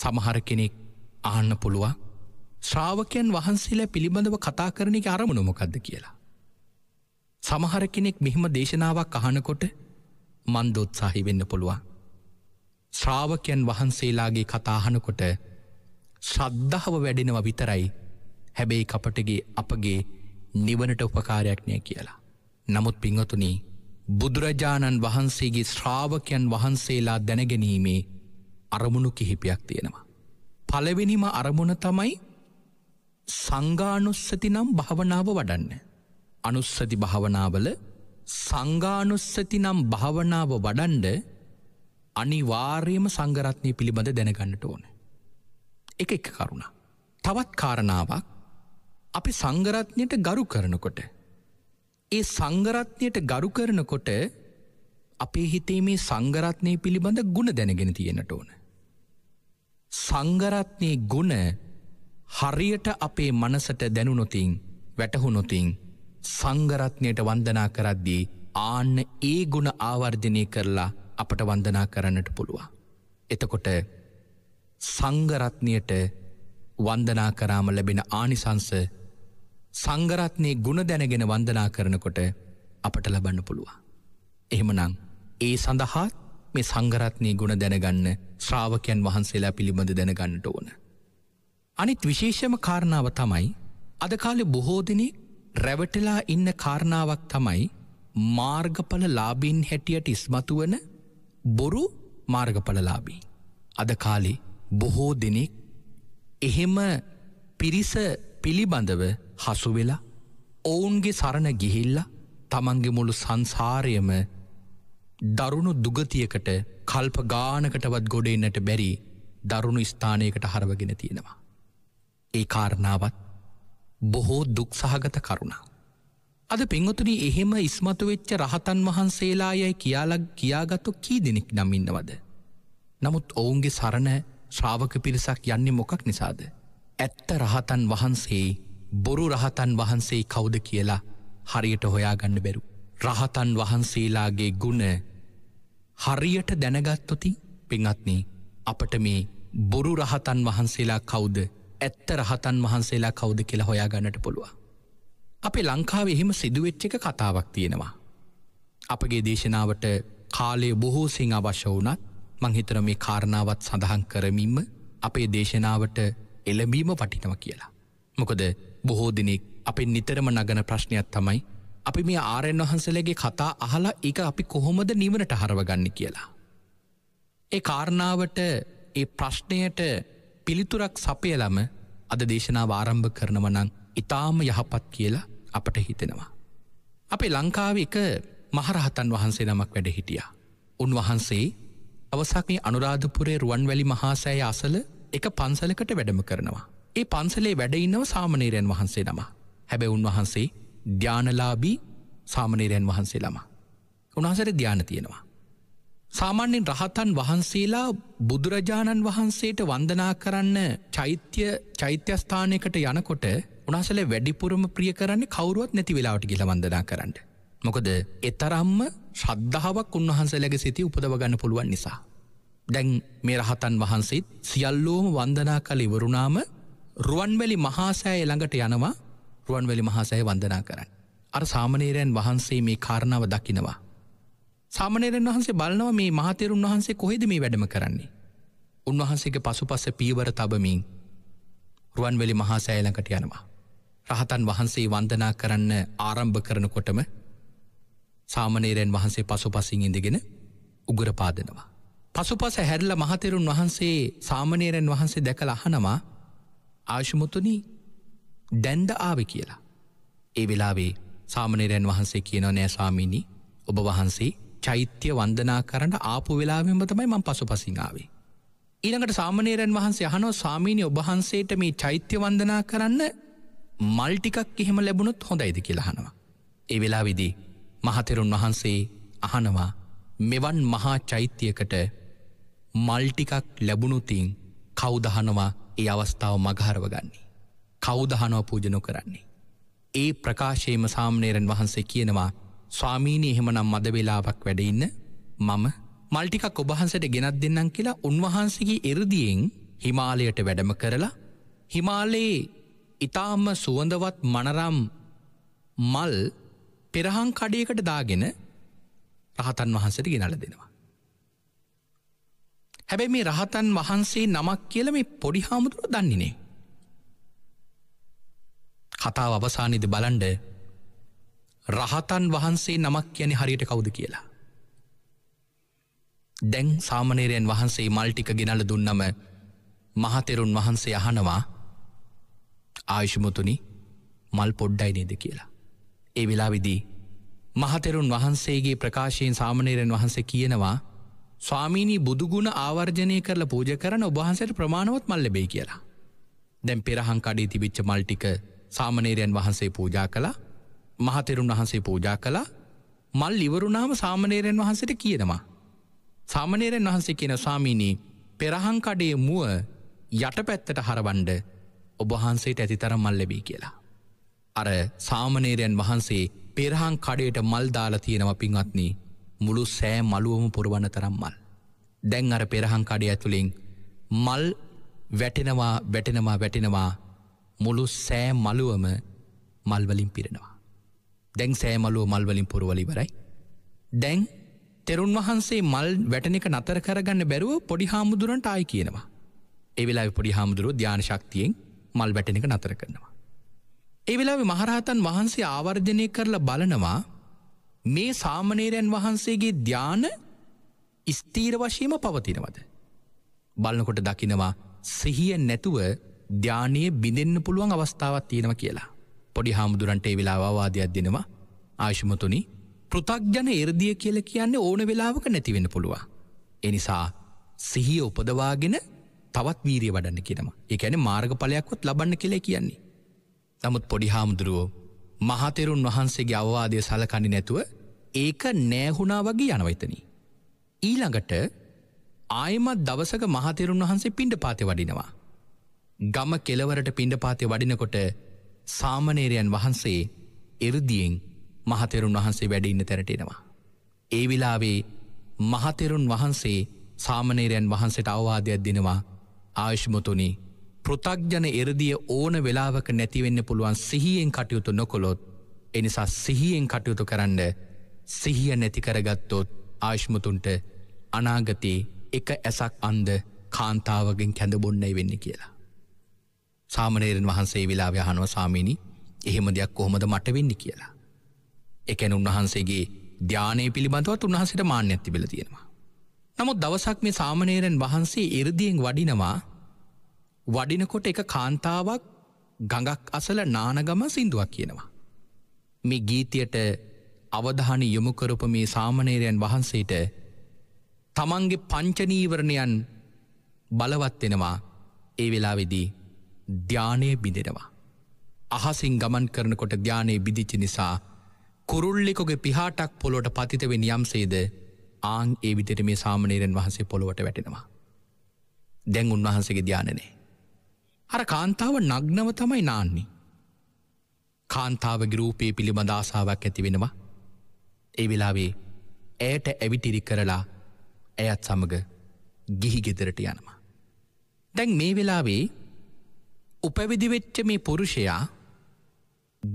සමහර කෙනෙක් ආන්න පුළුවන් ශ්‍රාවකයන් වහන්සේලා පිළිබඳව කතා කරනෙක අරමුණුමකක්ද කියලා. සමහර කෙනෙක් මෙහිම දේශනාවක් අහනකොට මන්දෝත්සාහි වෙන්න පුළුවන්. ශ්‍රාවකයන් වහන්සේලාගේ කතාහනකොට ශ්‍රද්ධාව වැඩෙනව විතරයි හැබැයි කපටගේ අපගේ නිවනට උපකාරයක් නය කියලා. නමුත් පිංහතුනී බුදුරජාණන් වහන්සේගේ ශ්‍රාවකයන් වහන්සේලා දැනගැනීමේ අරමුණු කිහිපයක් තියෙනවා. පලවෙනිම අරමුණ තමයි සංගානුස්සති නම් භාවනාව වඩන්න. අනුස්සති භාවනාවල සංගානුස්සති නම් භාවනාව වඩන්ඩ අනිවාර්යම සංගරත්නය පිළිබඳ දැනගන්නට ඕන. එක එක කරුණ. තවත් කාරණාවක් අපි සංගරත්නයට ගරු කරනකොට. ඒ සංගරත්නයට ගරු කරනකොට අපේ හිතේ මේ සංගරත්නය පිළිබඳ ගුණ දැනගෙන තියෙනට ඕන. සංගරත්නය ගුණ හරියට අපේ මනසට දැනුනොතින් වැටහුනොතින් සංගරත්නයට වන්දනා කරද්දී ආන්න ඒ ගුණ ආවර්ධනය කරලා අපට වන්දනා කරන්නට පුළුවන්. එතකොට සංගරත්නයට වන්දනා කරාම ලැබෙන ආනිසංස සංගරත්නය ගුණ දැනගෙන වන්දනා කරනකොට අපට ලබන්න පුළුවන්. එහෙමනං ඒ සඳහාත් මේ සංගරත්නය ගුණ දැනගන්න ශ්‍රාවකයන් වහන්සේලා පිළිබඳ දැනගන්නට ඕන. අනිත් විශේෂම කාරණාව තමයි අදකාලෙ බොහෝදිනෙ රැවටලා ඉන්න කාරණාවක් තමයි මාර්ගඵල ලාබීන් හැටියට ඉස්මතුවන බොරු මාර්ගඵලලාබී. අද කාලේ බොහෝ දෙනෙක් එහෙම පිරිස පිළිබඳව හසුවෙලා ඔවුන්ගේ සරණ ගිහිල්ලා තමන්ගේ මුළු සංසාරයම දරුණු දුගතියකට කල්ප ගානකටවත් ගොඩෙන්න්නට බැරි දරුණු ස්ථානයකට හරවගෙන තියෙනවා. ඒ කාරණාවත් බොහෝ දුක්සහගත කරුණා. අද පෙංගොතුනි එහෙම ඉස්මතුවෙච්ච රහතන් වහන්සේලායයි කියාලක් කියාගත්තු කී දෙනෙක් නම් ඉන්නවද. නමුත් ඔවුන්ගේ සරණ ශ්‍රාවක පිරිසක් යන්නේ මොකක් නිසාද. ඇත්ත රහතන් වහන්සේ බොරු රහතන් වහන්සේ කවුද කියලා හරියට හොයාගන්න බැරු. රහතන් වහන්සේලාගේ ගුණ හරියට දැනගත්තොති පිංහත්නේ අපට මේ බොරු රහතන් වහන්සේලා කවුද ඇත්ත රහතන් වහන්සේලා කවුද කියලා හොයා ගන්නට පුළුව. අපේ ලංකාව එහෙම සිදුවෙච්චක කතාවක් තියෙනවා. අපගේ දේශනාවට කාලය බොහෝ සිං අවශ්‍ය වුනත් මංහිතර මේ කාරණාවත් සඳහන් කරමින්ම අපේ දේශනාවට එළඹීම වටිනව කියලා. මොකද බොහෝ දෙනෙක් අපෙන් නිතරම නගන ප්‍රශ්නයක් තමයි අපි මේ ආරෙන් වහන්සලගේ කතා අහලා එක අපි කොහොමද නිවනට හරවගන්න කියලා. ඒ කාරණාවට ඒ ප්‍රශ්නයට පිළිතුරක් සපයලම අද දේශනා ආරම්භ කරනවනං ඉතාම යහපත් කියලා අපට හිතෙනවා. අපේ ලංකාව එක මහරහතන් වහන්සේ නමක් වැඩ හිටියා. උන්වහන්සේ අවසක් මේ අනුරාධපුරේ රුවන්වැලි මහාසෑය අසල එක පන්සලකට වැඩම කරනවා. ඒ පන්සලේ වැඩඉන්නව සාමනේරයන් වහන්සේ නම. හැබැ උන්වහන්සේ ධ්‍යානලාබී සාමනේරයන් වහන්සේලාම. උන්හසර ධ්‍යාන තියෙනවා. සාමාන්‍යෙන් රහතන් වහන්සේලා බුදුරජාණන් වහන්සේට වන්දනා කරන්න චෛත්‍ය චෛත්‍යස්ථානයකට යනකොට උනාසල වැඩිපුරම ප්‍රිය කරන්නේ කවරුවත් නැති වෙලාවට ගිල වන්දනා කරන්න. මොකද එතරම්ම ශ්‍රද්ධාවක් උන්වහන්සේලගේ සිති උපදවගන්න පුළුවන් නිසා. දැන් මේ රහතන් වහන්සේත් සියල්ලෝම වන්දනා කළ ඉවරුණාම රුවන්වැලි මහාසෑය ළඟට යනවා රුවන්වැලි මහාසෑය වන්දනා කරන්න. අර සාමනේරයන් වහන්සේ මේ කාරණාව දකිනවා. සාමනේරයන් වහන්සේ බලනව මේ මහතේරුන් වහන්සේ කොහෙද මේ වැඩම කරන්නේ. උන්වහන්සේගේ පසුපස්ස පීවර තබමින් රුවන්වැලි මහාසෑලකට යනවා. රහතන් වහන්සේ වන්දනා කරන්න ආරම්භ කරනකොටම සාමනේරයන් වහන්සේ පසු පසින් ඉඳගෙන උගරපාදනවා. පසුපස හැරල මහතෙරුන් වහන්සේ සාමනේරයන් වහන්සේ දැකළ අහනවා ආශමුතුනී දැන්ද ආවෙ කියලා. ඒ වෙලාවේ සාමනේරයන් වහන්සේ කියනව නෑසාමීනි ඔබ වහන්සේ චෛත්‍ය වන්දනා කරන්න ආපු වෙලාවෙන්ම තමයි මං පසු පසිංආවේ. ඊළඟට සාමනේරයන් වහන්සේ අහනෝ සාමීනි ඔබහන්සේට මේ චෛත්‍ය වන්දනා කරන්න මල්ටිකක් එහෙම ලැබුණොත් හොඳයිද කියලාහනවා. ඒ වෙලා විදි මහතෙරුන් වහන්සේ අහනවා මෙවන් මහා චෛත්‍යකට මල්ටිකක් ලැබුණුතින් කෞදහනවා ඒ අවස්ථාව මගහරවගන්නේ. කෞදහනෝ පූජනො කරන්නේ. ඒ ප්‍රකාශයේම සාමනේරන් වහන්සේ කියනවා ස්වාමීණී එහෙමනම් මද වෙලාවක් වැඩඉන්න මම මල්ටිකක් ඔබහන්සට ගෙනත් දෙන්නම් කියලා උන්වහන්සගේ එරදියෙන් හිමාලයට වැඩම කරලා හිමාලයේ ඉතාම සුවඳවත් මනරම් මල් පෙරහං කඩයකට දාගෙන රහතන් වහන්සට ගෙනල දෙනවා. හැබැ මේ රහතන් වහන්සේ නමක් කියල මේ පොඩි හාමුදුරුව දන්නේ නෑ. කතාව අවසානිද බලන්ඩ රහතන් වහන්සේ නමක් කියන හරියට කවුද කියලා. දැන් සාමනේරයන් වහන්සේ මල්ටික ගෙනල දුන්නම මහතෙරුන් වහන්සේ අහනවා ආයුෂමුතුනි මල් පොඩ්ඩයි නේද කියලා. ඒ වෙලා විදී මහතෙරුන් වහන්සේගේ ප්‍රකාශයෙන් සාමනේරයන් වහන්සේ කියනවා ස්වාමීණී බුදුගුණ ආවර්ජනය කරල පූජ කරන ඔබහන්සට ප්‍රමාණවත් මල් ලැබේ කියලා. දැන් පෙරහංකඩී තිබිච්ච මල්ටික සාමනේරයන් වහන්සේ පූජා කළා මහතෙරුන් වහන්සේ පූජා කළා මල් ඉවරුණාම සාමනේරයන් වහන්සට කියනවා. සාමනේරයන් වහන්සේ කියන ස්වාමීණී පෙරහංකඩේ මුව යටපැත්තට හරවන්ඩ ඔබහන්සේට ඇතිතර මල් ලැබී කියලා. අර සාමනේරයන් වහන්සේ පෙරහං කඩයට මල් දාලා තියෙනව පින්වත්නී මුළු සෑ මළුවම පුරුවන තරම් මල්. දැන් අර පෙරහං කඩය ඇතුළින් මල් වැටෙනවා වැටෙනවා වැටෙනවා මුළු සෑ මළුවම මල්වලින් පිරෙනවා. දැන් සෑමලුව මල්වලින් පුරවලිවරයි. දැන් තෙරුන් වහන්සේ මල් වැටනික නතර කරගන්න බැරුව පොඩි හාමුදුරන්ට ආයි කියනවා. එවෙලා පොඩි හාමුදුරුව ධ්‍යානශක්තියෙන් මල් වැටනික නතර කරනවා. එවෙලා මහරහතන් වහන්සේ ආවර්ධනය කරලා බලනවා මේ සාමනේරයන් වහන්සේගේ ධ්‍යාන ස්තීර වශයම පවතිනවද. බලනකොට දකිනවා සිහිය නැතුව ධ්‍යානයේ බිඳෙන්න්න පුළුවන් අවස්ථාවත් තියෙනව කියලා. පොඩි හාමුදුරන්ට වෙලාවාවාදයක් දෙනවා ආශමතුනි පෘතක්ජන එරදිය කියල කියන්නේ ඕන වෙලාවක නැතිවෙන පුළුවන්. එනිසා සිහිය උපදවාගෙන තවත් වීරිය වඩන්න කියනම එකන මාර්ගඵලයක්වත් ලබන්න කෙලේ කියන්නේ. නමුත් පොඩි හාමුදුරුවෝ මහතෙරුන් වහන්සේගේ අවවාදය සලකණි නැතුව ඒක නෑහුණා වගේ යනවයිතනී. ඊළඟට ආයමත් දවසක මහතෙරුන් වහන්සේ පින්ඩ පාති වඩිනවා. ගම කෙලවරට පිණ්ඩපාතය වඩිනකොට සාමනේරයන් වහන්සේ එරුදියෙන් මහතෙරුන් වහන්සේ වැඩඉන්න තැරටෙනවා. ඒ විලාවේ මහතෙරුන් වහන්සේ සාමනේරයන් වහන්සට අවවාදයක් දෙනවා ආයශ්මතුනි පෘතක්ජන එරදිය ඕන වෙලාවක නැතිවෙන්න පුළුවන් සිහියෙන් කටයුතු නොකොළොත් එනිසා සිහියෙන් කටයුතු කරන්න සිහිය නැතිකරගත්තොත් ආශ්මතුන්ට අනාගතයේ එක ඇසක් අන්ද කාන්තාවගෙන් කැඳබොන්නයි වෙන්න කියලා. සාමනේරන් වහන්සේ වෙලා යහනුව සාමීනි එහෙම දෙයක් කොහොමද මට වෙන්න කියලා. එකැන උන්වහන්සේගේ ධ්‍යානය පිළිබඳවත් උන්හන්සට මාන්‍ය ඇතිබල තියෙනවා. නමුත් දවසක් මේ සාමනේරන් වහන්සේ ඉරදියෙන් වඩිනවා වඩිනකොට එක කාන්තාවක් ගඟක් අසල නානගම සිින්දුවක් කියනවා. මේ ගීතයට අවධාන යොමුකරප මේ සාමනේරයන් වහන්සේට තමන්ගේ පංචනීවරණයන් බලවත්වෙනවා ඒ වෙලා වෙදී ධ්‍යානය බිඳෙනවා. අහසින් ගමන් කරනකොට ධ්‍යානය බිදිච්චි නිසා කුරුල්ලෙකුගේ පිහාටක් පොලොට පතිතවෙන් යම්සේද ආං ඒ විතර මේ සාමනේරෙන් වහන්සේ පොළොවට වැටෙනවා. දැන් උන්වහන්සගේ ධ්‍යානනේ. අර කාන්තාව නග්නව තමයි නාන්නේ. කාන්තාව ගරූපය පිළිබඳ ආසාාවක් ඇති වෙනවා. ඒ වෙලාවේ ඇයට ඇවිටිරි කරලා ඇයත් සමඟ ගිහිගෙදරට යනවා. දැන් මේ වෙලාවේ උපැවිදිවෙච්ච මේ පුරුෂයා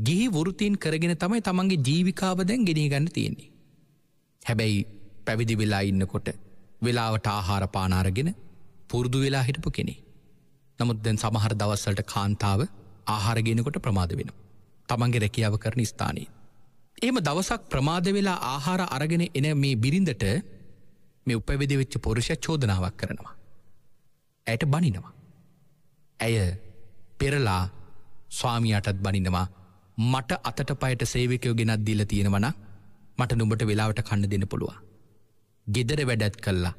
ගිහි වෘතින් කරගෙන තමයි තමන්ගේ ජීවිකාව දැන් ගෙනී ගන්න තියෙන්නේ. හැබැයි පැවිදි වෙලා ඉන්නකොට වෙලාවට ආහාර පානාරගෙන පුරුදු වෙලා හිටපු කෙනෙ. නමුත් දැන් සමහර දවස්සලට කාන්තාව ආහාරගෙනකොට ප්‍රමාද වෙන. තමන්ගේ රැකියාව කරන ස්ථානයේ. එහෙම දවසක් ප්‍රමාද වෙලා ආහාර අරගෙන එන මේ බිරිඳට මේ උපැවිදි වෙච්ච පුරුෂ චෝදනාවක් කරනවා. ඇයට බනිනවා. ඇය පෙරලා ස්වාමියටත් බනිනවා මට අතට පයට සේවකයෝ ගෙනත් දීල තියෙනවන මට නුඹට වෙලාවට කන්න දෙන්න පුළුවන්. ගෙදර වැඩැත් කල්ලා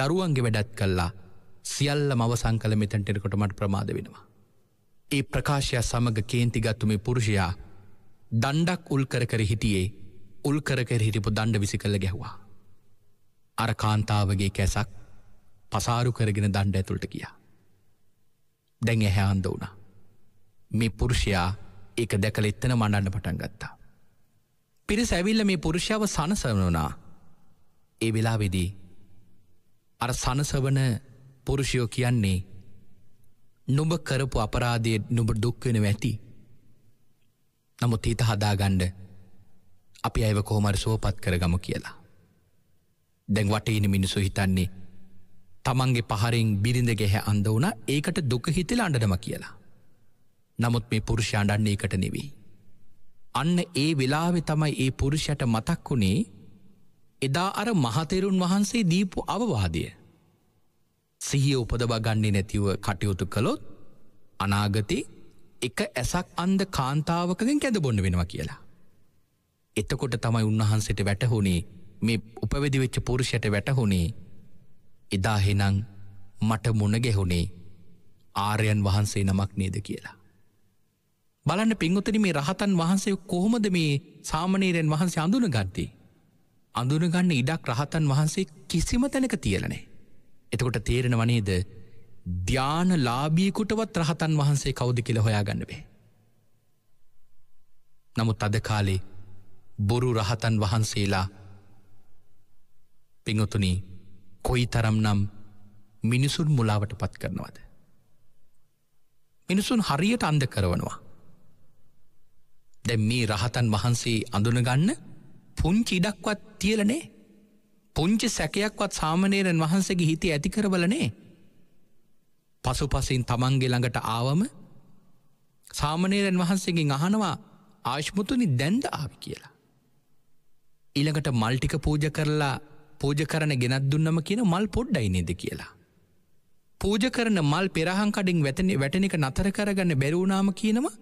දරුවන්ගේ වැඩැත් කල්ලා සියල්ල මව සංකල මෙතැන්ටෙකොට මට ප්‍රමාද වෙනවා. ඒ ප්‍රකාශයක් සමඟ කේන්තිගත්තුමේ පුරුෂයා දණ්ඩක් උල්කර කර හිටියේ උල්කර කර හිටිපු දණ්ඩ විසි කළ ගැහවා. අර කාන්තාවගේ කැසක් පසාරු කරගෙන දණ්ඩ ඇතුළට කියා. දැන් එහැහන්ද වුණා. මේ පුරුෂයා ඒක දැකල එත්තන මණ්ඩන්න පටන් ගත්තා. පිරි සැවිල්ල මේ පුරුෂාව සනසවනුනා ඒ වෙලා වෙදී අර සනසවන පුරුෂයෝ කියන්නේ නුඹ කරපු අපරාධය නුඹ දුක්වෙන ඇති. නමුත් හිත හදාගණ්ඩ අපි අයව කෝමර සුවපත් කරගම කියලා. දැන් වටේන මිනිසු හිතන්නේ තමන්ගේ පහරෙන් බිරිඳ ගැහැ අඳ වුණ ඒකට දුක හිතල අඩනම කියලා. නමුත් මේ පුරුෂ අඩන්නේ එකට නෙවෙයි. අන්න ඒ වෙලාවෙ තමයි ඒ පුරුෂයට මතක් වුණේ එදා අර මහතෙරුන් වහන්සේ දීපු අවවාදය. සිහිය උපදවගන්නේ නැතිව කටයුතු කළොත් අනාගතේ එක ඇසක් අන්ද කාන්තාවකගෙන් කැදබොන්න වෙනවා කියලා. එතකොට තමයි උන්වහන්සට වැටහුණේ මේ උපවෙදිවෙච්ච පුරුෂයට වැටහුණේ එදා හෙනං මට මුණ ගැහුණේ ආරයන් වහන්සේ නමක් නේද කියලා. බලන්න පින්ගොතන මේ රහතන් වහන්සේ කොහොමද මේ සාමනීරෙන් වහන්සේ අඳුන ගත්දී. අඳුනගන්න ඉඩක් රහතන් වහන්සේ කිසිම තැනක තියලනේ. එතකොට තේරෙන වනේද ධ්‍යාන ලාබීකුටවත් රහතන් වහන්සේ කෞුද කියල හොයාගන්න වේ. නමුත් අද කාලේ බොරු රහතන් වහන්සේලා පිංහතුනි කොයි තරම් නම් මිනිසුන් මුලාවට පත් කරනවද. මිනිසුන් හරියට අන්ද කරවනවා. දැ මේ රහතන් වහන්සේ අඳුනගන්න පුංචි ඉඩක්වත් තියලනේ පුංචි සැකයක්වත් සාමනේරන් වහන්සගේ හිතේ ඇති කරවලනේ පසු පසින් තමන්ගේ ළඟට ආවම සාමනේරන් වහන්සේගේ අහනවා ආශ්මුතුනි දැන්ද ආවි කියලා. ඊළඟට මල්ටික පූජ කරලා පූජ කරන ගෙනත් දුන්නම කියන මල් පොඩ්ඩයි නේද කියලා. පූජ කරන මල් පෙරහංකඩින් වැතන වැටනික නතර කරගන්න බැරවුණාම කියනවා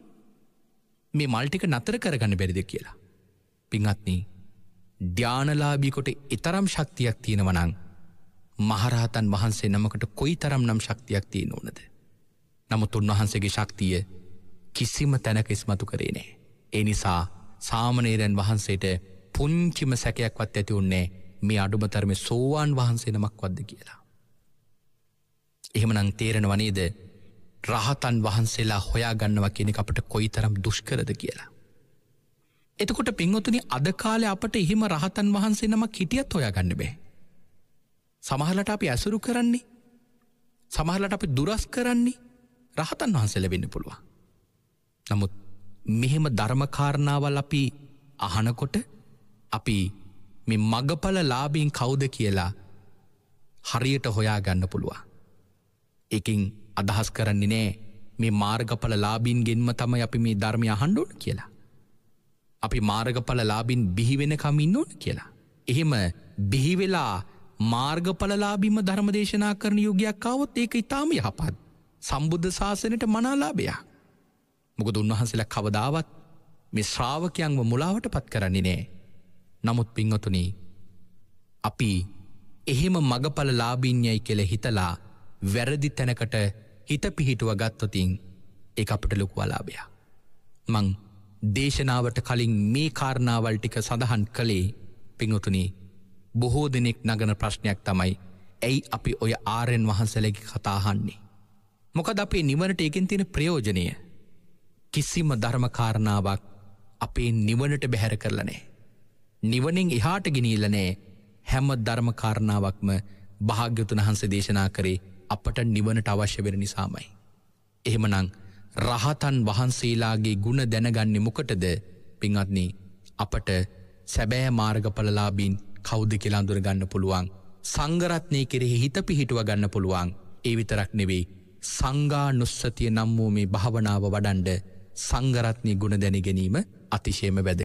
මේ මල්ටික නතර කරගන්න බැරිද කියලා. පිංහත්නී ධ්‍යානලාබීකොට එතරම් ශක්තියක් තියෙනවනං මහරහතන් වහන්සේ නමකට කොයි තරම් නම් ශක්තියක් තියෙන ඕනද. නමුත් උන්වහන්සේගේ ශක්තිය කිසිම තැනක ඉස්මතු කරේ නෑ. ඒ නිසා සාමනේරයන් වහන්සේට පුංචිම සැකයක්වත් ඇති උන්නේ මේ අඩුමතරම සෝවාන් වහන්සේ නමක් වද්ද කියලා. එහෙමනං තේරෙන වනේද රහතන් වහන්සේලා හොයාගන්නවා කෙනෙ අපට කොයි තරම් දුෂ්කරද කියලා. එතකොට පින්වතුනි අද කාලේ අපට එහෙම රහතන් වහන්සේ නම කිටියත් හොයාගන්න බෑ. සමහලට අපි ඇසුරු කරන්නේ සමහලට අපි දුරස් කරන්නේ රහතන් වහන්සේල වෙන්න පුළුවන්. නමුත් මෙහෙම ධර්මකාරණාවල් අපි අහනකොට අපි මේ මගඵල ලාබීන් කෞුද කියලා හරියට හොයා ගන්න පුළුවන්. එකින් අදහස් කරන්නේ නෑ මේ මාර්ගඵල ලාබීන් ගෙන්ම තමයි අපි මේ ධර්මය අහන්ඩුවන් කියලා. අපි මාර්ගඵල ලාබින් බිහිවෙන කමින්නුවන් කියලා. එහෙම බිහිවෙලා මාර්ගඵලලාබිම ධර්මදේශනා කරන යුගයක්කාවොත් ඒක ඉතාම යහපත් සම්බුද්ධ ශාසනයට මනාලාභයා. මොකද උන්වහන්සේලා කවදාවත් මේ ශ්‍රාවකයන්ව මුලාවට පත් කරන්නේ නෑ. නමුත් පිංහතුන අපි එහෙම මගඵල ලාබීඥයි කෙළ හිතලා වැරදි තැනකට හිත පිහිටුව ගත්තොතින් එක අපට ලොකු වලාභයා. මං දේශනාවට කලින් මේ කාරණාවල් ටික සඳහන් කළේ පිංහතුනේ බොහෝ දෙනෙක් නගන ප්‍රශ්නයක් තමයි ඇයි අපි ඔය ආරෙන් වහන්සලැගි කතාහන්නේ. මොකද අපේ නිවනට එකෙන් තින ප්‍රයෝජනය කිසිම ධර්මකාරණාවක් අපේ නිවනට බැහැර කරලනෑ. නිවනින් එහාට ගිනීලනෑ හැම ධර්මකාරණාවක්ම භාග්‍යතුන් වහන්ස දේශනා කරේ අපට නිවනට අවශ්‍ය වෙන නිසාමයි. එහෙමනං රහතන් වහන්සේලාගේ ගුණ දැනගන්න මොකටද පිංහත්න අපට සැබෑ මාර්ගඵලලාබීන් කෞද්ද කෙලාඳුර ගන්න පුළුවන් සංගරත්නය කෙරෙහි හිත පිහිටුව ගන්න පුළුවන් ඒ විතරක් නෙවෙයි සංගා නුස්සතිය නම් වූ මේ භාවනාව වඩන්ඩ සංගරත්නය ගුණ දැනගැනීම අතිශයම වැද.